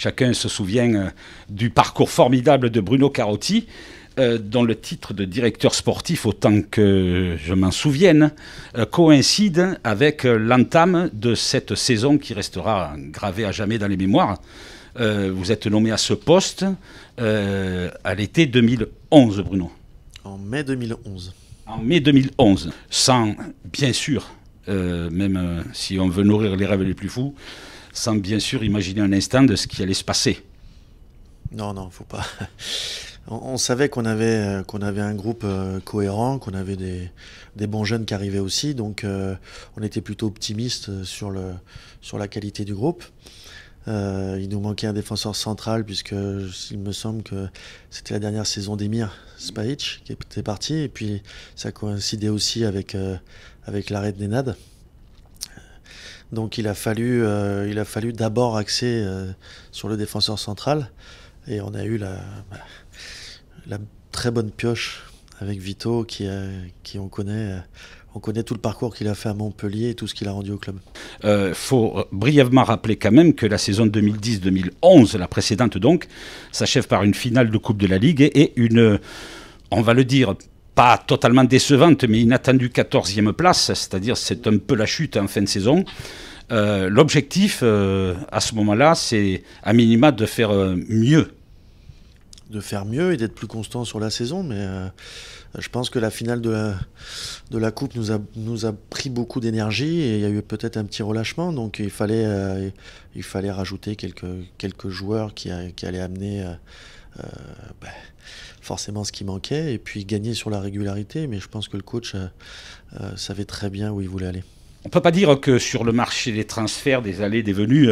Chacun se souvient euh, du parcours formidable de Bruno Carotti, euh, dont le titre de directeur sportif, autant que je m'en souvienne, euh, coïncide avec l'entame de cette saison qui restera gravée à jamais dans les mémoires. vous êtes nommé à ce poste à l'été 2011, Bruno. En mai 2011. En mai 2011, sans, bien sûr, même si on veut nourrir les rêves les plus fous, sans bien sûr imaginer un instant de ce qui allait se passer. Non, non, faut pas. On, savait qu'on avait, euh, qu'on avait un groupe euh, cohérent, qu'on avait des, des, bons jeunes qui arrivaient aussi, donc euh, on était plutôt optimiste sur, le, sur la qualité du groupe. il nous manquait un défenseur central, puisque il me semble que c'était la dernière saison d'Emir Spahic qui était parti, et puis ça coïncidait aussi avec, avec l'arrêt de Nenad. Donc il a fallu, euh, il a fallu d'abord axer euh, sur le défenseur central. Et on a eu la, la très bonne pioche avec Vito, qui, euh, qui on connaît. on connaît tout le parcours qu'il a fait à Montpellier et tout ce qu'il a rendu au club. Il faut brièvement rappeler quand même que la saison 2010-2011, la précédente donc, s'achève par une finale de Coupe de la Ligue et une, on va le dire, pas totalement décevante, mais inattendue 14e place, c'est-à-dire c'est un peu la chute en fin de saison. Euh, l'objectif euh, à ce moment-là, c'est à minima de faire euh, mieux. De faire mieux et d'être plus constant sur la saison, mais je pense que la finale de la, de la Coupe nous a, nous a pris beaucoup d'énergie et il y a eu peut-être un petit relâchement, donc il fallait, il fallait rajouter quelques, quelques joueurs qui, qui allaient amener euh, bah, forcément ce qui manquait, et puis gagner sur la régularité, mais je pense que le coach euh, euh, savait très bien où il voulait aller. On ne peut pas dire que sur le marché des transferts, des allées, des venues,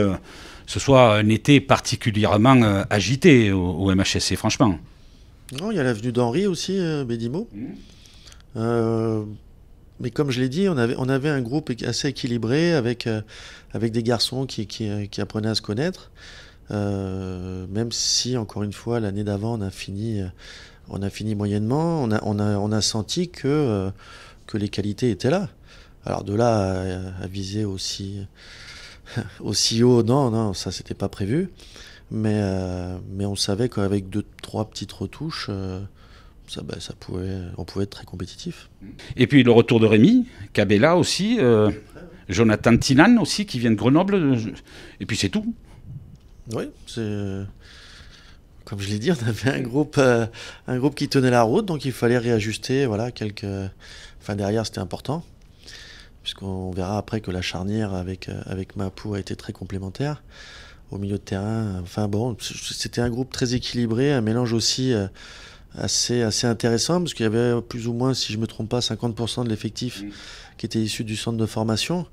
ce soit un été particulièrement agité au, MHSC, franchement. Non, il y a l'avenue d'Henri aussi, Bédimo. Mmh. mais comme je l'ai dit, on avait, un groupe assez équilibré avec, avec des garçons qui apprenaient à se connaître. Euh, même si, encore une fois, l'année d'avant, on a fini, euh, on a fini moyennement. On a, senti que, euh, que les qualités étaient là. Alors de là à, viser aussi, aussi haut, non, non, ça c'était pas prévu. Mais, mais on savait qu'avec deux, trois petites retouches, ça, ben, ça pouvait, on pouvait être très compétitif. Et puis le retour de Rémi, Cabella aussi, Jonathan Tinan aussi, qui vient de Grenoble, et puis c'est tout. Oui, c'est euh, comme je l'ai dit, on avait un groupe, euh, un groupe qui tenait la route, donc il fallait réajuster. Voilà, quelques. Enfin, derrière, c'était important, puisqu'on verra après que la charnière avec, euh, avec Mapou a été très complémentaire au milieu de terrain. Enfin, bon, c'était un groupe très équilibré, un mélange aussi assez, assez intéressant, parce qu'il y avait plus ou moins, si je ne me trompe pas, 50% de l'effectif qui était issu du centre de formation.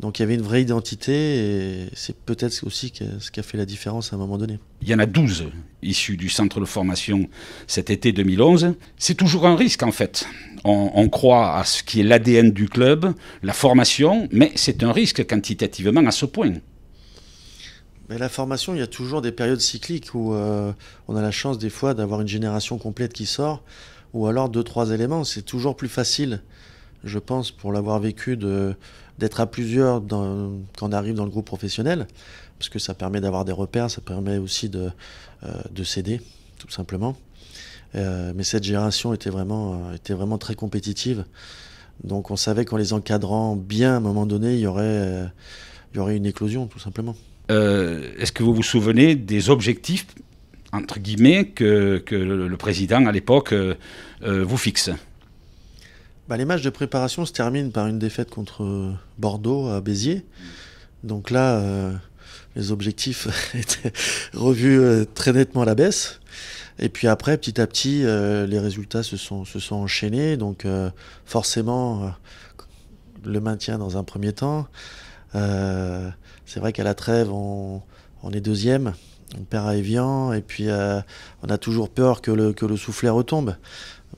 Donc il y avait une vraie identité et c'est peut-être aussi ce qui a fait la différence à un moment donné. Il y en a 12 issus du centre de formation cet été 2011. C'est toujours un risque en fait. On, croit à ce qui est l'ADN du club, la formation, mais c'est un risque quantitativement à ce point. Mais la formation, il y a toujours des périodes cycliques où euh, on a la chance des fois d'avoir une génération complète qui sort ou alors deux, trois éléments. C'est toujours plus facile je pense, pour l'avoir vécu, d'être à plusieurs quand on arrive dans le groupe professionnel, parce que ça permet d'avoir des repères, ça permet aussi de, euh, de s'aider, tout simplement. Euh, mais cette génération était vraiment, euh, était vraiment très compétitive. Donc on savait qu'en les encadrant bien, à un moment donné, il y aurait, il y aurait une éclosion, tout simplement. Est-ce que vous vous souvenez des objectifs, entre guillemets, que, le président à l'époque vous fixe bah, les matchs de préparation se terminent par une défaite contre euh, Bordeaux à Béziers. Donc là, euh, les objectifs étaient revus euh, très nettement à la baisse. Et puis après, petit à petit, les résultats se sont, enchaînés. Donc forcément, le maintien dans un premier temps. C'est vrai qu'à la trêve, on, est deuxième on perd à Evian et puis on a toujours peur que le soufflet retombe.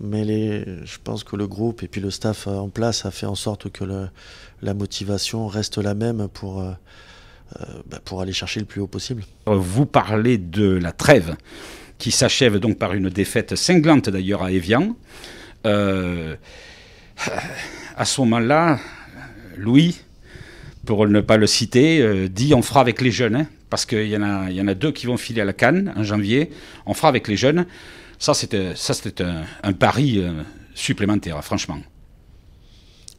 Mais je pense que le groupe et puis le staff euh, en place a fait en sorte que la motivation reste la même pour, euh, euh, bah, pour aller chercher le plus haut possible. Vous parlez de la trêve qui s'achève donc par une défaite cinglante d'ailleurs à Evian. à ce moment-là, Louis, pour ne pas le citer, dit on fera avec les jeunes, hein, parce qu'il y, y, en a deux qui vont filer à la canne en janvier, on fera avec les jeunes. Ça, c'était, ça, c'était un, pari euh, supplémentaire, franchement.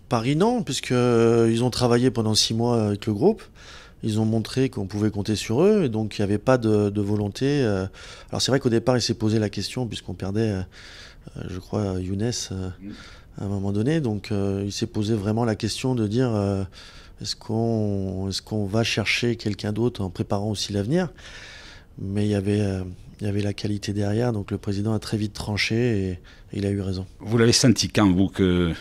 Paris, non, puisqu'ils euh, ils ont travaillé pendant six mois avec le groupe. Ils ont montré qu'on pouvait compter sur eux, et donc il n'y avait pas de, volonté. Euh. Alors c'est vrai qu'au départ, il s'est posé la question, puisqu'on perdait, je crois, Younes mm. à un moment donné. Donc il s'est posé vraiment la question de dire est-ce qu'on est qu'on va chercher quelqu'un d'autre en préparant aussi l'avenir Mais il y avait il y avait la qualité derrière, donc le président a très vite tranché et, il a eu raison. Vous l'avez senti quand, vous, que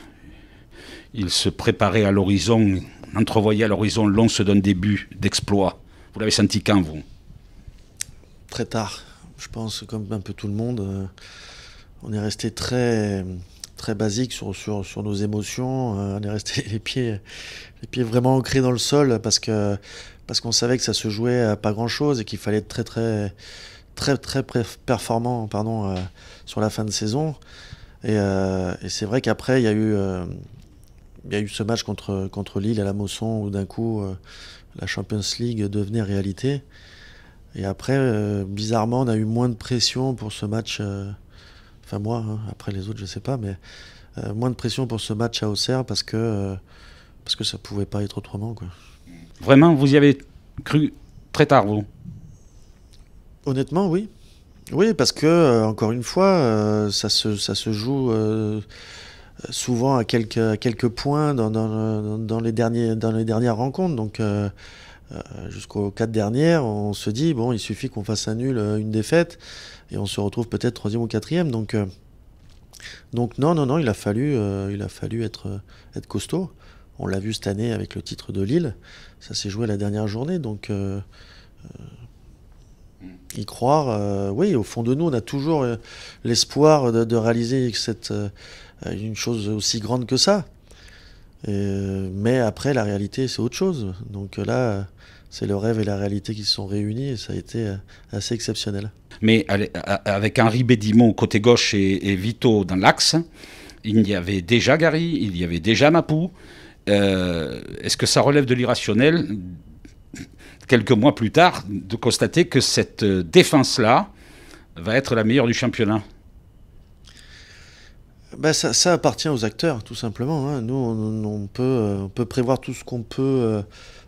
il se préparait à l'horizon, entrevoyait à l'horizon l'once d'un début d'exploit Vous l'avez senti quand, vous Très tard, je pense, comme un peu tout le monde. Euh, on est resté très très basique sur, nos émotions. Euh, on est resté les pieds, les pieds vraiment ancrés dans le sol parce que parce qu'on savait que ça se jouait à pas grand chose et qu'il fallait être très très très très performant pardon, euh, sur la fin de saison. Euh, et, c'est vrai qu'après, il y, a eu, euh, il y a eu ce match contre, contre Lille à la Mosson où d'un coup, la Champions League devenait réalité. Et après, bizarrement, on a eu moins de pression pour ce match. enfin, moi, hein, après les autres, je sais pas, mais moins de pression pour ce match à Auxerre parce que, parce que ça pouvait pas être autrement. Quoi. Vraiment, vous y avez cru très tard, vous Honnêtement, oui. Oui, parce que, euh, encore une fois, euh, ça, se, ça se joue euh, souvent à quelques, quelques points dans, les derniers, dans les dernières rencontres. Donc, jusqu'aux quatre dernières, on se dit, bon, il suffit qu'on fasse un nul, une défaite, et on se retrouve peut-être troisième ou quatrième. Donc, donc non, non, non, il a fallu, il a fallu être, être costaud. On l'a vu cette année avec le titre de Lille. Ça s'est joué la dernière journée. Donc y croire. Euh, oui, au fond de nous, on a toujours euh, l'espoir de, réaliser cette, euh, une chose aussi grande que ça. mais après, la réalité, c'est autre chose. Donc là, c'est le rêve et la réalité qui se sont réunis et ça a été assez exceptionnel. Mais avec Henri Bédimont côté gauche et, Vito dans l'axe, il y avait déjà Gary, il y avait déjà Mapou. Est-ce que ça relève de l'irrationnel quelques mois plus tard, de constater que cette euh, défense-là va être la meilleure du championnat ben, ça, appartient aux acteurs, tout simplement. Hein. Nous, euh, on, peut, prévoir tout ce qu'on peut euh,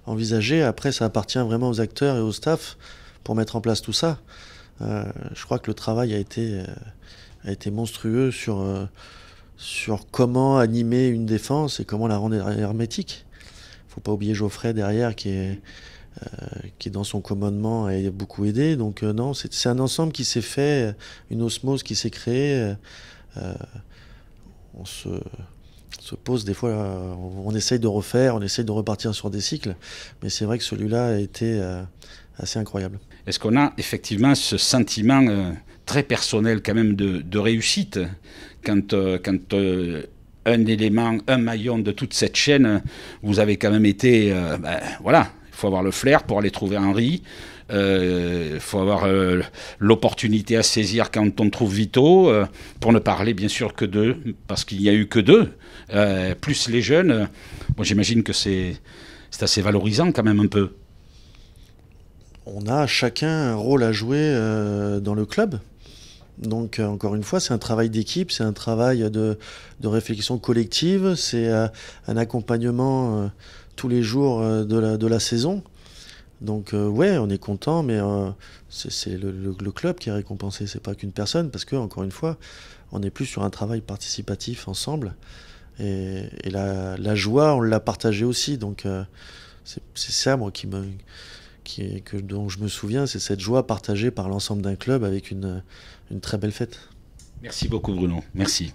envisager. Après, ça appartient vraiment aux acteurs et au staff pour mettre en place tout ça. je crois que le travail a été, monstrueux sur, sur comment animer une défense et comment la rendre hermétique. Il ne faut pas oublier Geoffrey derrière qui est... Euh, qui dans son commandement a beaucoup aidé. Donc euh, non, c'est un ensemble qui s'est fait, une osmose qui s'est créée. Euh, on se pose des fois, on essaye de refaire, on essaye de repartir sur des cycles, mais c'est vrai que celui-là a été assez incroyable. Est-ce qu'on a effectivement ce sentiment très personnel quand même de, réussite quand, quand un élément, un maillon de toute cette chaîne, vous avez quand même été, ben, voilà, il faut avoir le flair pour aller trouver Henri. Il euh, faut avoir euh, l'opportunité à saisir quand on trouve Vito, euh, pour ne parler bien sûr que d'eux, parce qu'il n'y a eu que deux, plus les jeunes. Moi J'imagine que c'est assez valorisant quand même un peu. On a chacun un rôle à jouer dans le club. Donc euh, encore une fois, c'est un travail d'équipe, c'est un travail de, réflexion collective, c'est euh, un accompagnement euh, tous les jours de la, de la saison. Donc ouais, on est content, mais c'est le, le, club qui est récompensé, c'est pas qu'une personne, parce que encore une fois, on est plus sur un travail participatif ensemble. Et, la, joie, on l'a partagée aussi. Donc c'est ça moi qui me que, dont je me souviens, c'est cette joie partagée par l'ensemble d'un club avec une très belle fête. Merci beaucoup Bruno, merci.